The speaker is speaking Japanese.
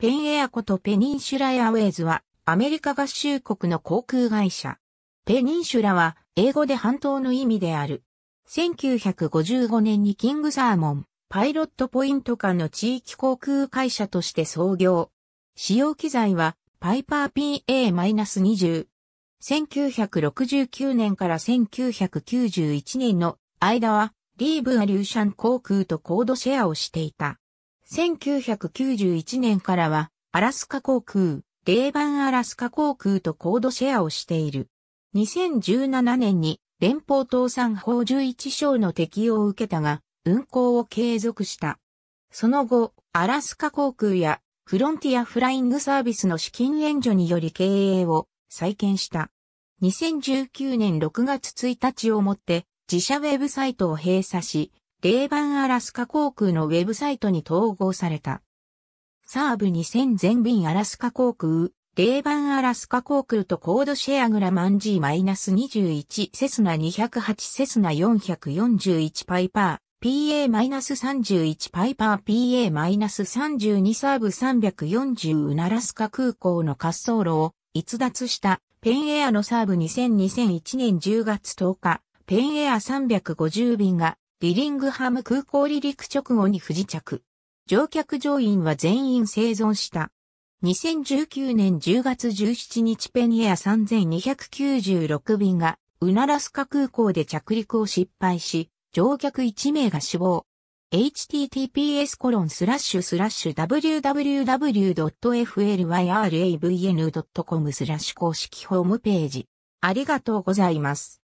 ペンエアことペニンシュラエアウェイズはアメリカ合衆国の航空会社。ペニンシュラは英語で半島の意味である。1955年にキングサーモン、パイロットポイント間の地域航空会社として創業。使用機材はパイパー PA-20。1969年から1991年の間はリーブアリューシャン航空とコードシェアをしていた。1991年からは、アラスカ航空、レイバンアラスカ航空とコードシェアをしている。2017年に連邦倒産法11章の適用を受けたが、運航を継続した。その後、アラスカ航空やフロンティアフライングサービスの資金援助により経営を再建した。2019年6月1日をもって自社ウェブサイトを閉鎖し、レイバンアラスカ航空のウェブサイトに統合された。サーブ2000全便アラスカ航空、レイバンアラスカ航空とコードシェアグラマン G-21 セスナ208セスナ441パイパー PA-31 パイパー PA-32 サーブ340ウナラスカ空港の滑走路を逸脱したペンエアのサーブ2000 2001年10月10日ペンエア350便がビリングハム空港離陸直後に不時着。乗客乗員は全員生存した。2019年10月17日ペニエア3296便がウナラスカ空港で着陸を失敗し、乗客1名が死亡。https コロンスラッシュスラッシュ www.flyravn.com スラッシュ公式ホームページ。ありがとうございます。